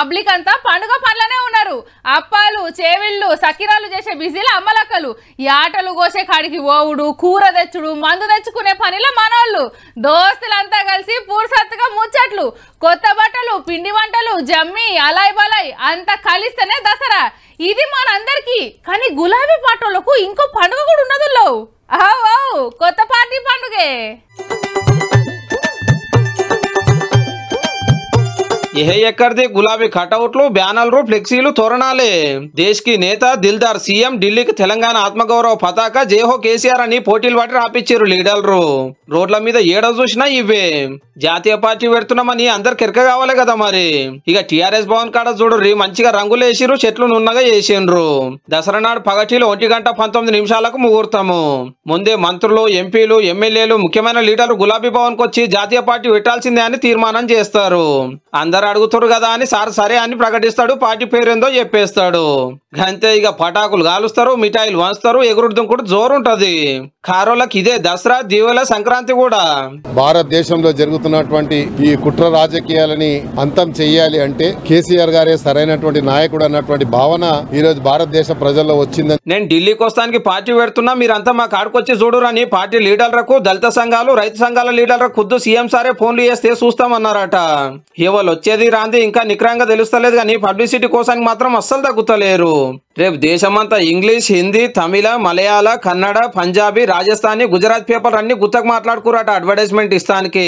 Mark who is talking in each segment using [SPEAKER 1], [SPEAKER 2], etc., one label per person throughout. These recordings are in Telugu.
[SPEAKER 1] పబ్లిక్ అంతా పండుగ పనులనే ఉన్నారు అప్పాలు చేవిళ్ళు సకిరాలు చేసే బిజీలు అమ్మలక్కలు ఈ ఆటలు కోసే కాడికి ఓవుడు కూర తెచ్చుడు మందు తెచ్చుకునే పనిలో మనోళ్ళు దోస్తులంతా కలిసి పూర్సత్తుగా ముచ్చట్లు కొత్త బట్టలు పిండి వంటలు జమ్మి అలాయ్ బలాయ్ అంతా కలిస్తేనే దసరా ఇది మనందరికి కానీ గులాబీ పాటలకు ఇంకో పండుగ కూడా ఉన్నదిలో అవు కొత్త పార్టీ పండుగే
[SPEAKER 2] ఏ ఎక్కడిది గులాబీ కటౌట్లు బ్యానర్లు ఫ్లెక్సీలు తోరణాలే దేశ్ నేత దిల్దార్ సీఎం ఢిల్లీకి తెలంగాణ ఆత్మగౌరవ పతాక జేహో కేసీఆర్ అని పోటీలు పట్టి రాపిచ్చారు లీడర్లు రోడ్ల మీద ఏడ చూసినా ఇవే జాతీయ పార్టీ పెడుతున్నామని అందరు కిరక కావాలి కదా మరి ఇక టిఆర్ఎస్ భవన్ కాడ చూడుర్రి మంచిగా రంగులు వేసిరు చెట్లు నున్నగా వేసిండ్రు దసరా నాడు పగటిలో ఒంటి గంట పంతొమ్మిది నిమిషాలకు ముహూర్తము ముందే మంత్రులు ఎంపీలు ఎమ్మెల్యేలు ముఖ్యమైన లీడర్లు గులాబీ కు వచ్చి జాతీయ పార్టీ పెట్టాల్సిందే అని తీర్మానం చేస్తారు అందరు అడుగుతారు కదా అని సార్ సరే అని ప్రకటిస్తాడు పార్టీ పేరేందో చెప్పేస్తాడు అంతే ఇక పటాకులు కాలుస్తారు మిఠాయిలు వంచుతారు ఎగురుడం కూడా జోరు ఉంటది కారోళ్ళకి ఇదే దసరా దీవెల సంక్రాంతి కూడా
[SPEAKER 3] భారతదేశంలో జరుగుతున్నటువంటి ఈ కుట్ర రాజకీయాలని అంతం చేయాలి అంటే కేసీఆర్ గారే సరైనటువంటి నాయకుడు అన్నటువంటి భావన ఈ రోజు భారతదేశ ప్రజల్లో వచ్చిందని
[SPEAKER 2] నేను ఢిల్లీకి వస్తానికి పార్టీ పెడుతున్నా మీరంతా మా కాడికొచ్చి చూడరని పార్టీ లీడర్లకు దళిత సంఘాలు రైతు సంఘాల లీడర్లకు ఖుద్దు సీఎం సారే ఫోన్లు చేస్తే చూస్తామన్నారట ఎవరు వాళ్ళు వచ్చేది రాంది ఇంకా నిక్రంగా తెలుస్తలేదు కానీ పబ్లిసిటీ కోసానికి మాత్రం అస్సలు తగ్గుతలేరు రేపు దేశమంతా ఇంగ్లీష్ హిందీ తమిళ మలయాళ కన్నడ పంజాబీ రాజస్థానీ గుజరాత్ పేపర్లు అన్ని గుత్తకు మాట్లాడుకున్నారట అడ్వర్టైజ్మెంట్ ఇస్తానికి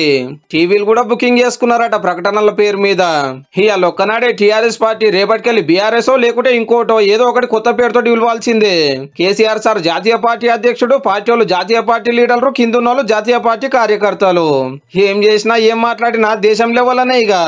[SPEAKER 2] టీవీలు కూడా బుకింగ్ చేసుకున్నారట ప్రకటనల పేరు మీద ఇవాళ ఒక్కనాడే టీఆర్ఎస్ పార్టీ రేపటికెళ్ళి బీఆర్ఎస్ లేకుంటే ఇంకోటో ఏదో ఒకటి కొత్త పేరుతో ఇవ్వాల్సిందే కేసీఆర్ సార్ జాతీయ పార్టీ అధ్యక్షుడు పార్టీ జాతీయ పార్టీ లీడర్లు కిందున్నోళ్ళు జాతీయ పార్టీ కార్యకర్తలు ఏం చేసినా ఏం మాట్లాడినా దేశం వల్లనే ఇక